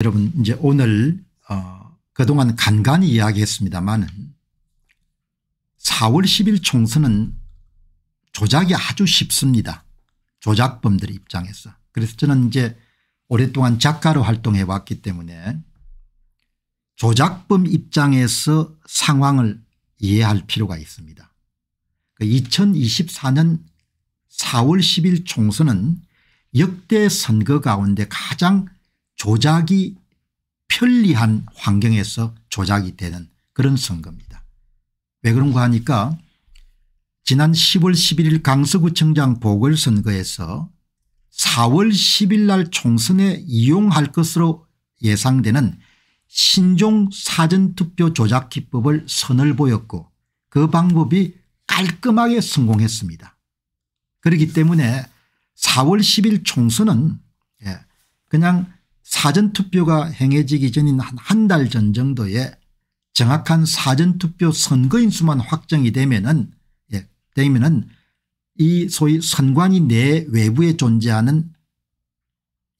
여러분 이제 오늘 어 그동안 간간히 이야기했습니다만 4월 10일 총선은 조작이 아주 쉽습니다. 조작범들 입장에서. 그래서 저는 이제 오랫동안 작가로 활동해 왔기 때문에 조작범 입장에서 상황을 이해할 필요가 있습니다. 2024년 4월 10일 총선은 역대 선거 가운데 가장 조작이 편리한 환경에서 조작이 되는 그런 선거입니다. 왜 그런가 하니까 지난 10월 11일 강서구청장 보궐선거에서 4월 10일 날 총선에 이용할 것으로 예상되는 신종 사전투표 조작 기법을 선을 보였고 그 방법이 깔끔하게 성공했습니다. 그렇기 때문에 4월 10일 총선은 예, 그냥 사전투표가 행해지기 전인 한 달 전 정도에 정확한 사전투표 선거인 수만 확정이 되면은 예, 되면은 이 소위 선관위 내 외부에 존재하는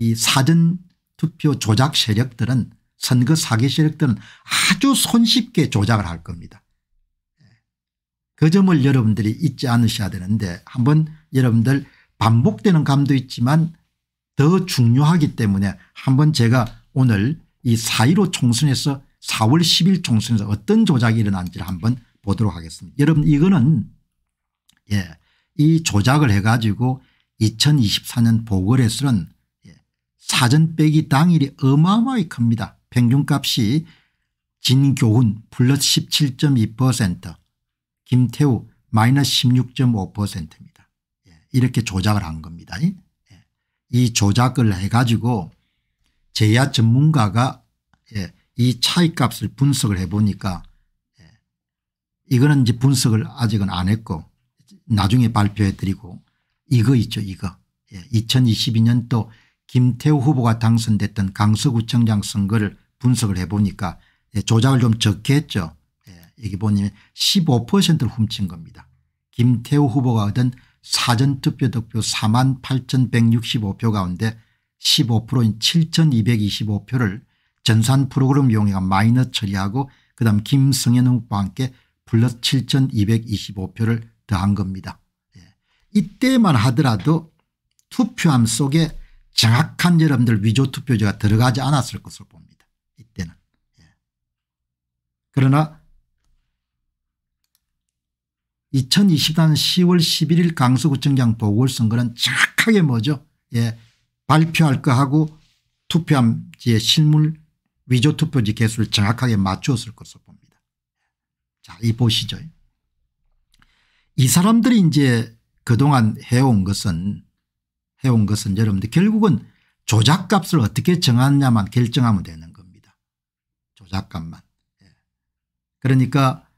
이 사전투표 조작 세력들은 선거 사기 세력들은 아주 손쉽게 조작을 할 겁니다. 그 점을 여러분들이 잊지 않으셔야 되는데 한번 여러분들 반복되는 감도 있지만 더 중요하기 때문에 한번 제가 오늘 이4.15 총선에서 4월 10일 총선에서 어떤 조작이 일어난지를 한번 보도록 하겠습니다. 여러분 이거는 예, 이 조작을 해가지고 2024년 보궐에서는 예, 사전 빼기 당일이 어마어마하게 큽니다. 평균값이 진교훈 플러스 17.2% 김태우 마이너스 16.5%입니다. 예, 이렇게 조작을 한 겁니다. 예. 이 조작을 해가지고 제야 전문가가 예, 이 차이값을 분석을 해보니까 예, 이거는 이제 분석을 아직은 안 했고 나중에 발표해드리고 이거 있죠 이거 예, 2022년도 김태우 후보가 당선됐던 강서구청장 선거를 분석을 해보니까 예, 조작을 좀 적게 했죠. 여기 예, 보니 15%를 훔친 겁니다. 김태우 후보가 얻은 사전투표 득표 4만 8,165표 가운데 15%인 7,225표를 전산 프로그램 용해가 마이너 처리하고 그 다음 김성현 후보와 함께 플러스 7,225표를 더한 겁니다. 예. 이때만 하더라도 투표함 속에 정확한 여러분들 위조 투표자가 들어가지 않았을 것으로 봅니다. 이때는. 예. 그러나 2020년 10월 11일 강서구청장 보궐선거는 정확하게 뭐죠 예 발표할 거하고 투표함지의 예, 실물 위조 투표지 개수를 정확하게 맞추었을 것으로 봅니다. 자, 이 보시죠. 이 사람들이 이제 그동안 해온 것은 해온 것은 여러분들 결국은 조작값을 어떻게 정하냐만 결정하면 되는 겁니다. 조작값만. 예. 그러니까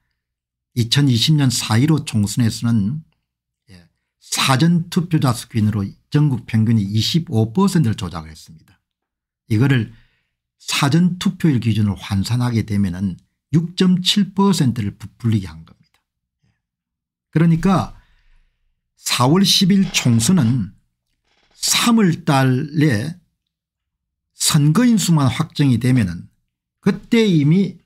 2020년 4.15 총선에서는 예, 사전투표자 수준으로 전국 평균이 25%를 조작을 했습니다. 이거를 사전투표율 기준으로 환산하게 되면 은 6.7%를 부풀리게 한 겁니다. 그러니까 4월 10일 총선은 3월 달에 선거인 수만 확정이 되면 은 그때 이미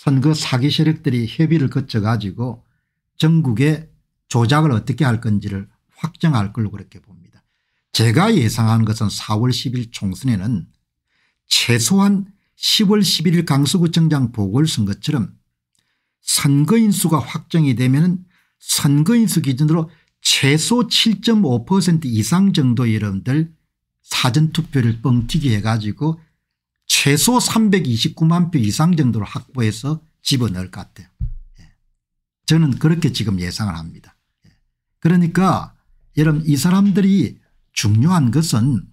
선거 사기 세력들이 협의를 거쳐 가지고 전국의 조작을 어떻게 할 건지를 확정할 걸로 그렇게 봅니다. 제가 예상하는 것은 4월 10일 총선에는 최소한 10월 11일 강서구청장 보궐선거처럼 선거인 수가 확정이 되면 선거인 수 기준으로 최소 7.5% 이상 정도 여러분들 사전투표를 뻥튀기 해가지고 최소 329만 표 이상 정도를 확보해서 집어넣을 것 같아요. 예. 저는 그렇게 지금 예상을 합니다. 예. 그러니까 여러분 이 사람들이 중요한 것은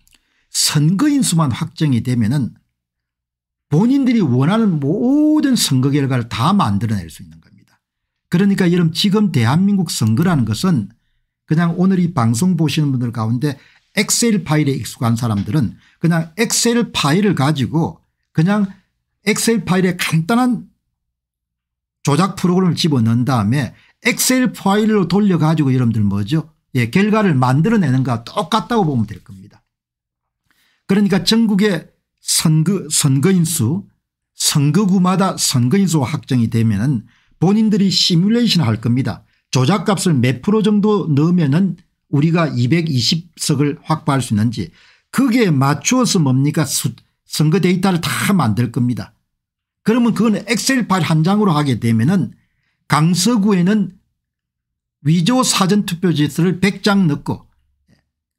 선거인 수만 확정이 되면은 본인들이 원하는 모든 선거 결과를 다 만들어낼 수 있는 겁니다. 그러니까 여러분 지금 대한민국 선거라는 것은 그냥 오늘 이 방송 보시는 분들 가운데 엑셀 파일에 익숙한 사람들은 그냥 엑셀 파일을 가지고 그냥 엑셀 파일에 간단한 조작 프로그램을 집어넣은 다음에 엑셀 파일로 돌려가지고 여러분들 뭐죠 예, 결과를 만들어내는 거와 똑같다고 보면 될 겁니다. 그러니까 전국의 선거, 선거인수 선거구마다 선거인수가 확정이 되면 은 본인들이 시뮬레이션 할 겁니다. 조작값을 몇 프로 정도 넣으면 은 우리가 220석을 확보할 수 있는지 그게 맞추어서 뭡니까 선거 데이터를 다 만들 겁니다. 그러면 그건 엑셀 파일 한 장으로 하게 되면 은 강서구에는 위조 사전투표지수를 100장 넣고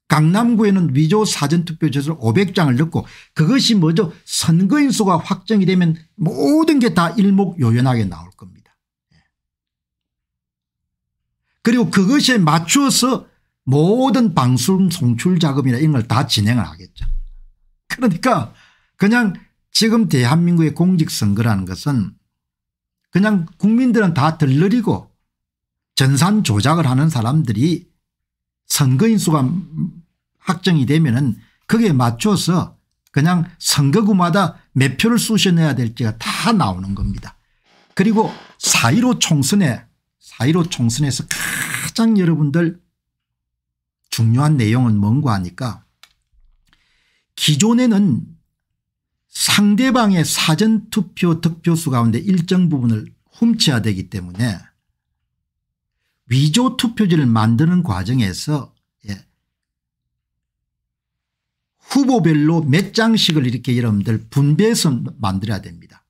강남구에는 위조 사전투표지수를 500장을 넣고 그것이 뭐죠 선거인수가 확정이 되면 모든 게 다 일목요연하게 나올 겁니다. 예. 그리고 그것에 맞추어서 모든 방수금 송출 자금이나 이런 걸 다 진행을 하겠죠. 그러니까 그냥 지금 대한민국의 공직선거라는 것은 그냥 국민들은 다 들러리고 전산 조작을 하는 사람들이 선거인수가 확정이 되면은 거기에 맞춰서 그냥 선거구마다 몇 표를 쑤셔내야 될지가 다 나오는 겁니다. 그리고 4.15 총선에 4.15 총선에서 가장 여러분들 중요한 내용은 뭔고 하니까 기존에는 상대방의 사전투표 득표수 가운데 일정 부분을 훔쳐야 되기 때문에 위조 투표지를 만드는 과정에서 예. 후보별로 몇 장씩을 이렇게 여러분들 분배해서 만들어야 됩니다.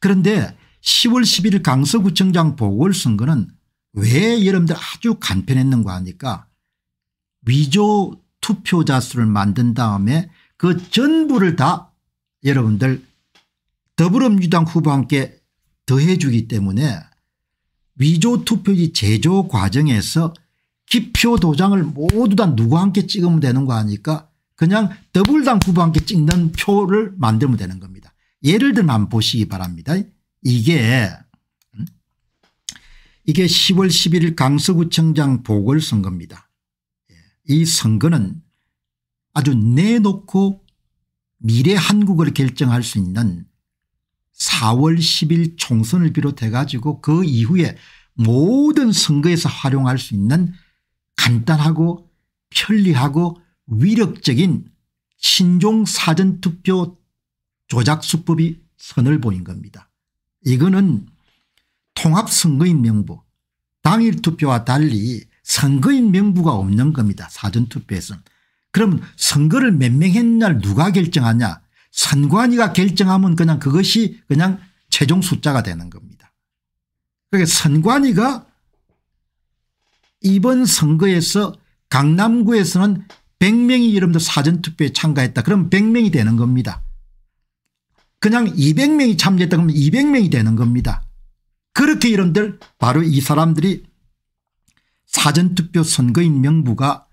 그런데 10월 11일 강서구청장 보궐선거는 왜 여러분들 아주 간편했는가 하니까 위조 투표자 수를 만든 다음에 그 전부를 다 여러분들 더불어민주당 후보와 함께 더해 주기 때문에 위조 투표지 제조 과정에서 기표 도장을 모두 다 누구와 함께 찍으면 되는 거 아니까 그냥 더블당 후보와 함께 찍는 표를 만들면 되는 겁니다. 예를 들면 한 보시기 바랍니다. 이게 음? 이게 10월 11일 강서구청장 보궐선거입니다. 이 선거는 아주 내놓고 미래 한국을 결정할 수 있는 4월 10일 총선을 비롯해 가지고 그 이후에 모든 선거에서 활용할 수 있는 간단하고 편리하고 위력적인 신종 사전투표 조작 수법이 선을 보인 겁니다. 이거는 통합선거인 명부 당일 투표와 달리 선거인 명부가 없는 겁니다. 사전투표에서는. 그럼 선거를 몇 명 했냐를 누가 결정하냐 선관위가 결정하면 그냥 그것이 그냥 최종 숫자가 되는 겁니다. 그러니까 선관위가 이번 선거에서 강남구에서는 100명이 여러분들 사전투표에 참가했다. 그럼 100명이 되는 겁니다. 그냥 200명이 참여했다 그러면 200명이 되는 겁니다. 그렇게 여러분들 바로 이 사람들이 사전투표 선거인명부가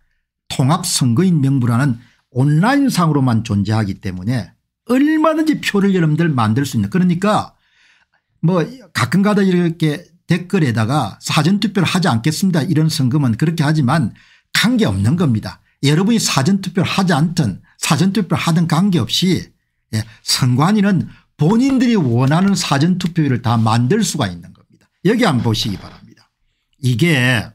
통합선거인명부라는 온라인상으로만 존재하기 때문에 얼마든지 표를 여러분들 만들 수 있는 그러니까 뭐 가끔가다 이렇게 댓글에다가 사전투표를 하지 않겠습니다 이런 성금은 그렇게 하지만 관계없는 겁니다. 여러분이 사전투표를 하지 않든 사전투표를 하든 관계없이 예, 선관위는 본인들이 원하는 사전투표율을 다 만들 수가 있는 겁니다. 여기 한번 보시기 바랍니다. 이게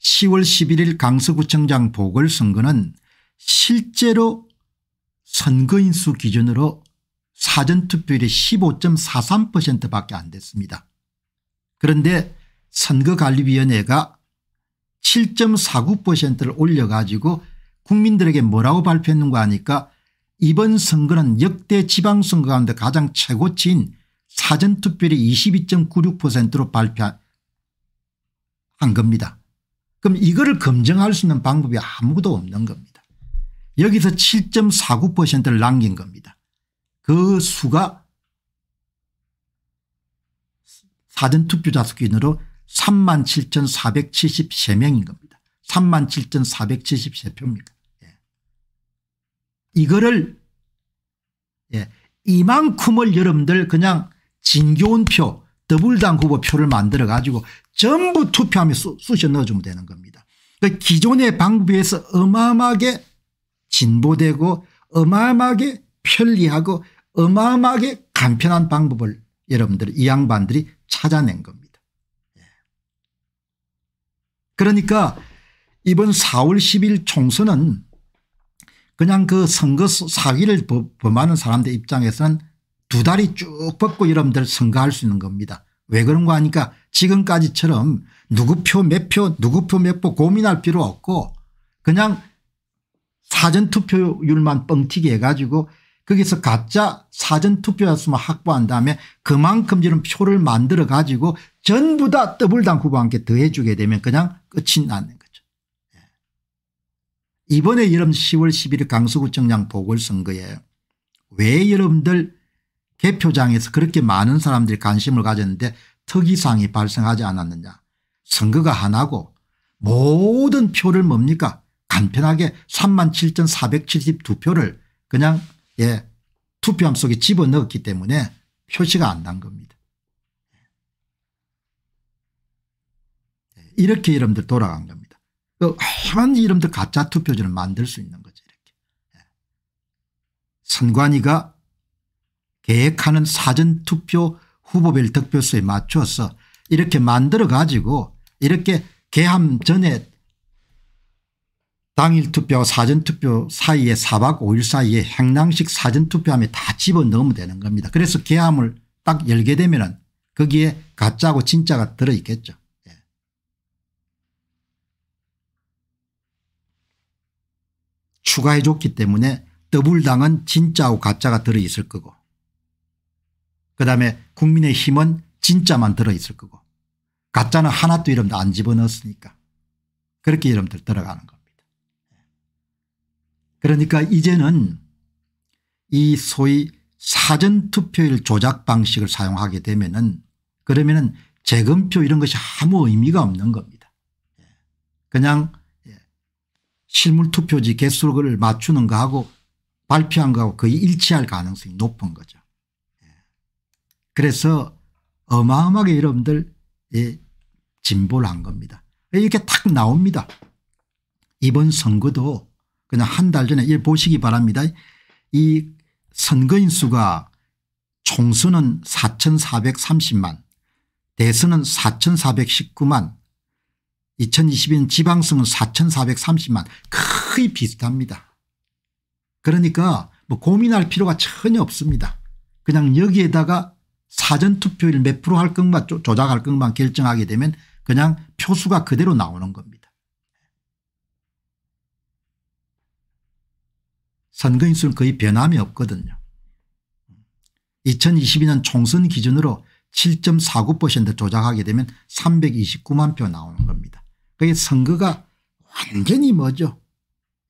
10월 11일 강서구청장 보궐선거는 실제로 선거인수 기준으로 사전투표율이 15.43%밖에 안 됐습니다. 그런데 선거관리위원회가 7.49%를 올려가지고 국민들에게 뭐라고 발표했는가 하니까 이번 선거는 역대 지방선거 가운데 가장 최고치인 사전투표율이 22.96%로 발표한 겁니다. 그럼 이거를 검증할 수 있는 방법이 아무도 것 없는 겁니다. 여기서 7.49%를 남긴 겁니다. 그 수가 사전투표자 수 기준으로 37,473명인 겁니다. 37,473표입니다. 예. 이거를 예. 이만큼을 여러분들 그냥 진교훈표 더불당 후보 표를 만들어 가지고 전부 투표함에 쑤, 쑤셔 넣어주면 되는 겁니다. 그 기존의 방법에서 어마어마하게 진보되고 어마어마하게 편리하고 어마어마하게 간편한 방법을 여러분들 이 양반들이 찾아낸 겁니다. 예. 그러니까 이번 4월 10일 총선은 그냥 그 선거 사기를 범하는 사람들 입장에서는 두 다리 쭉 뻗고 여러분들 선거할 수 있는 겁니다. 왜 그런 거 하니까 지금까지처럼 누구 표 몇 표 누구 표 몇 표 고민할 필요 없고 그냥 사전투표율만 뻥튀기 해가지고 거기서 가짜 사전투표였으면 확보한 다음에 그만큼 저런 표를 만들어 가지고 전부 다 더블당 후보한테 더해 주게 되면 그냥 끝이 나는 거죠. 예. 이번에 여러분 10월 11일 강서구청장 보궐선거에 왜 여러분들 개표장에서 그렇게 많은 사람들이 관심을 가졌는데 특이사항이 발생하지 않았느냐. 선거가 하나고 모든 표를 뭡니까 간편하게 37,472표를 그냥 예 투표함 속에 집어넣었기 때문에 표시가 안 난 겁니다. 예, 이렇게 이름들 돌아간 겁니다. 험한 그 이름들 가짜 투표지를 만들 수 있는 거죠. 이렇게. 예. 선관위가 계획하는 사전투표 후보별 득표수에 맞춰서 이렇게 만들어 가지고 이렇게 개함 전에 당일 투표와 사전투표 사이에 4박 5일 사이에 행랑식 사전투표함에 다 집어넣으면 되는 겁니다. 그래서 개함을 딱 열게 되면 은 거기에 가짜고 진짜가 들어있겠죠. 예. 추가해 줬기 때문에 더블당은 진짜하고 가짜가 들어있을 거고 그다음에 국민의힘은 진짜만 들어있을 거고 가짜는 하나도 이름도 안 집어넣었으니까 그렇게 이름들 들어가는 겁니다. 그러니까 이제는 이 소위 사전투표일 조작 방식을 사용하게 되면 은 그러면 은 재검표 이런 것이 아무 의미가 없는 겁니다. 그냥 예, 실물투표지 개수를 맞추는 거하고 발표한 거하고 거의 일치할 가능성이 높은 거죠. 그래서 어마어마하게 여러분들 예, 진보를 한 겁니다. 이렇게 탁 나옵니다. 이번 선거도 그냥 한 달 전에 예, 보시기 바랍니다. 이 선거인 수가 총수는 4,430만 대선은 4,419만 2022년 지방선은 4,430만 거의 비슷합니다. 그러니까 뭐 고민할 필요가 전혀 없습니다. 그냥 여기에다가 사전투표율 몇 프로 할 것만 조작할 것만 결정하게 되면 그냥 표수가 그대로 나오는 겁니다. 선거인수는 거의 변함이 없거든요. 2022년 총선 기준으로 7.49% 조작하게 되면 329만 표 나오는 겁니다. 그게 선거가 완전히 뭐죠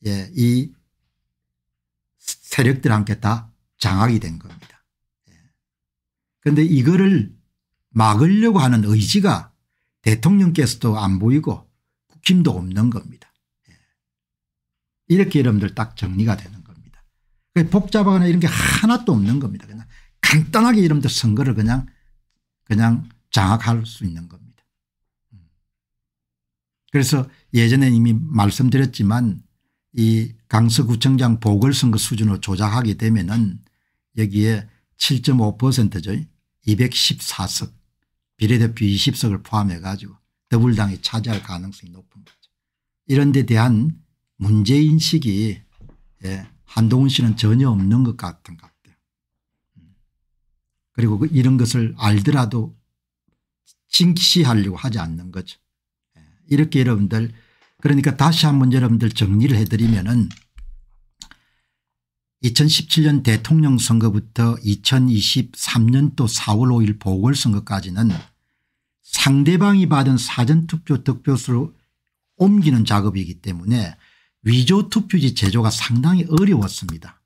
예, 이 세력들한테 다 장악이 된 겁니다. 그런데 이거를 막으려고 하는 의지가 대통령께서도 안 보이고 국힘도 없는 겁니다. 예. 이렇게 여러분들 딱 정리가 되는 겁니다. 복잡하거나 이런 게 하나도 없는 겁니다. 그냥 간단하게 여러분들 선거를 그냥 그냥 장악할 수 있는 겁니다. 음. 그래서 예전에 이미 말씀드렸지만 이 강서구청장 보궐선거 수준으로 조작하게 되면은 여기에 7.5%죠. 214석 비례대표 20석을 포함해 가지고 더불당이 차지할 가능성이 높은 거죠. 이런 데 대한 문제인식이 예, 한동훈 씨는 전혀 없는 것 같은 것 같아요. 그리고 그 이런 것을 알더라도 징시하려고 하지 않는 거죠. 예, 이렇게 여러분들 그러니까 다시 한번 여러분들 정리를 해드리면은 2017년 대통령 선거부터 2023년도 4월 5일 보궐선거까지는 상대방이 받은 사전투표 득표수를 옮기는 작업이기 때문에 위조투표지 제조가 상당히 어려웠습니다.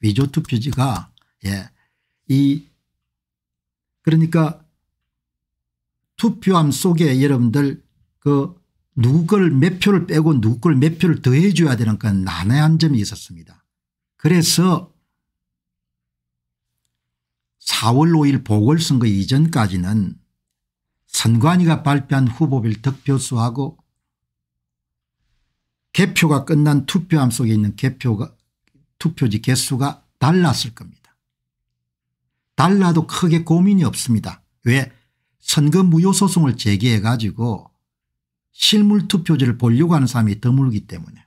위조투표지가 예, 이 그러니까 투표함 속에 여러분들 그 누구 걸 몇 표를 빼고 누구 걸 몇 표를 더해 줘야 되는 건 난해한 점이 있었습니다. 그래서 4월 5일 보궐선거 이전까지는 선관위가 발표한 후보별 득표수하고 개표가 끝난 투표함 속에 있는 개표가 투표지 개수가 달랐을 겁니다. 달라도 크게 고민이 없습니다. 왜 선거 무효 소송을 제기해 가지고 실물 투표지를 보려고 하는 사람이 드물기 때문에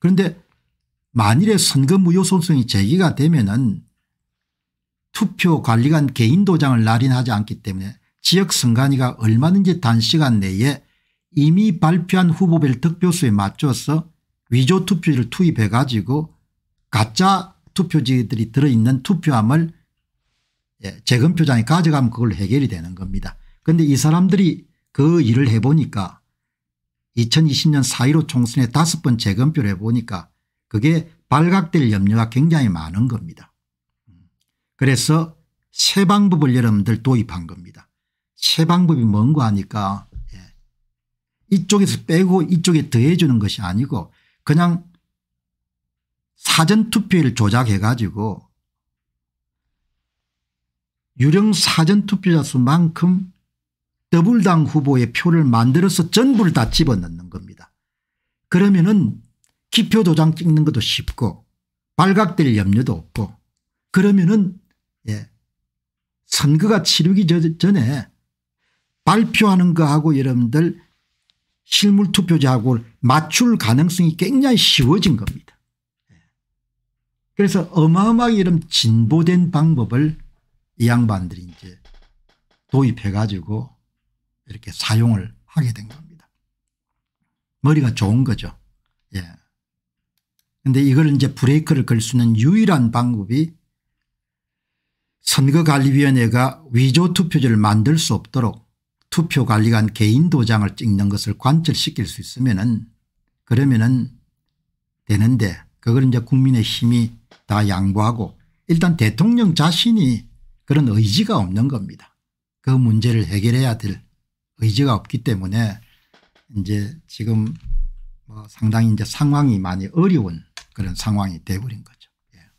그런데 만일에 선거 무효소송이 제기가 되면 은 투표관리관 개인 도장을 날인하지 않기 때문에 지역선관위가 얼마든지 단시간 내에 이미 발표한 후보별 득표수에 맞춰서 위조 투표지를 투입해 가지고 가짜 투표지들이 들어있는 투표함을 예, 재검표장에 가져가면 그걸 해결이 되는 겁니다. 그런데 이 사람들이 그 일을 해보니까 2020년 4.15 총선에 다섯 번 재검표를 해보니까 그게 발각될 염려가 굉장히 많은 겁니다. 그래서 새 방법을 여러분들 도입한 겁니다. 새 방법이 뭔고 하니까 예, 이쪽에서 빼고 이쪽에 더해 주는 것이 아니고 그냥 사전투표를 조작해 가지고 유령 사전투표자 수만큼 더블당 후보의 표를 만들어서 전부를 다 집어넣는 겁니다. 그러면은 기표 도장 찍는 것도 쉽고 발각될 염려도 없고 그러면은 예 선거가 치르기 전에 발표하는 거하고 여러분들 실물 투표자하고 맞출 가능성이 굉장히 쉬워진 겁니다. 예. 그래서 어마어마하게 이런 진보된 방법을 이 양반들이 이제 도입해 가지고 이렇게 사용을 하게 된 겁니다. 머리가 좋은 거죠. 예. 그런데 이걸 이제 브레이크를 걸 수 있는 유일한 방법이 선거관리위원회가 위조 투표지를 만들 수 없도록 투표관리관 개인 도장을 찍는 것을 관철시킬 수 있으면은 그러면은 되는데 그걸 이제 국민의 힘이 다 양보하고 일단 대통령 자신이 그런 의지가 없는 겁니다. 그 문제를 해결해야 될 의지가 없기 때문에 이제 지금 뭐 상당히 이제 상황이 많이 어려운 그런 상황이 돼버린 거예요.